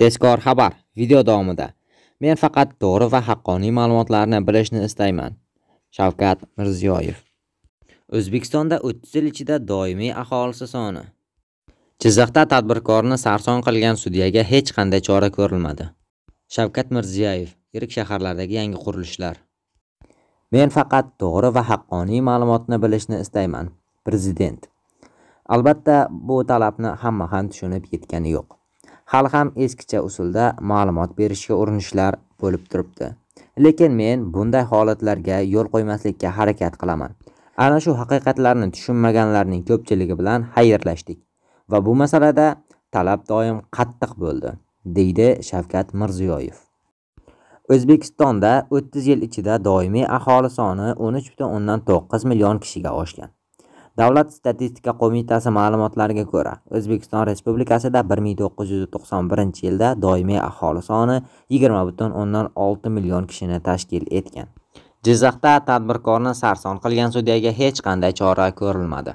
Tezkor xabar video davomida. Men faqat to'g'ri va haqqoniy ma'lumotlarni bilishni istayman. Shavkat Mirziyoyev. O'zbekistonda 30 yil ichida doimiy aholisi soni Jizzaxda tadbirkorni sarson qilgan sudyaga hech qanday chora ko'rilmadi. Shavkat Mirziyoyev yirik shaharlardagi yangi qurilishlar. Men faqat to'g'ri va haqqoniy ma'lumotni bilishni istayman. Prezident. Albatta, bu talabni hamma ham tushunib yetgani yo'q. hali ham eskicha usulda ma'lumot berishga urinishlar bo'lib turibdi lekin men bunday holatlarga yo'l qo'ymaslikka harakat qilaman ana shu haqiqatlarni tushunmaganlarning ko'pchiligi bilan xayrlashdik va bu masalada talab doim qattiq bo'ldi deydi shavkat mirziyoyev o'zbekistonda o'ttiz yil ichida doimiy aholi soni o'n uch butun o'ndan to'qqiz million kishiga oshgan Davlat statistika qo'mitasi ma'lumotlariga ko'ra, O'zbekiston Respublikasida 1991 yilda doimiy aholi soni 20.6 million kishini tashkil etgan. Jizzaxda tadbirkorni sarson qilgan sudyaga hech qanday chora ko'rilmadi.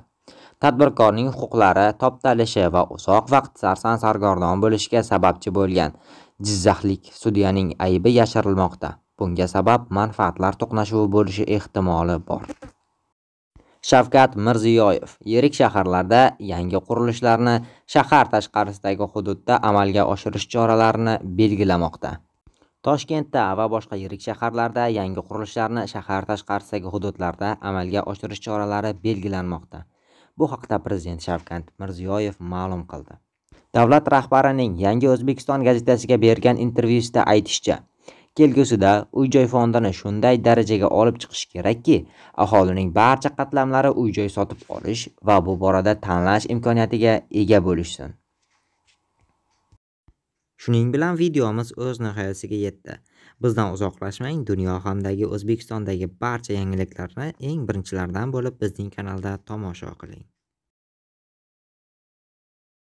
Tadbirkorning huquqlari toptalishi va uzoq vaqt sarson sargardon bo'lishiga sababchi bo'lgan jizzaxlik sudyaning aybi yashirilmoqda. Bunga sabab manfaatlar to'qnashuvi bo'lishi ehtimoli bor. Shavkat Mirziyoyev yirik shaharlarda yangi qurilishlarni shahar tashqarisidagi hududda amalga oshirish choralarini belgilamoqda. Toshkentda va boshqa yirik shaharlarda yangi qurilishlarni shahar tashqarisidagi hududlarda amalga oshirish choralari belgilanmoqda. Bu haqda prezident Shavkat Mirziyoyev ma'lum qildi. Davlat rahbarining Yangi O'zbekiston gazetasiga bergan intervyusida aytishicha, Kelgusida uy-joy fondini shunday darajaga olib chiqish kerakki, aholining barcha qatlamlari uy-joy sotib olish va bu borada tanlash imkoniyatiga ega bo'lishsin. Shuning bilan videomiz o'z nihoyasiga yetdi. Bizdan uzoqlashmang, dunyo hamdagi O'zbekistondagi barcha yangiliklarni eng birinchilardan bo'lib bizning kanalda tomosha qiling.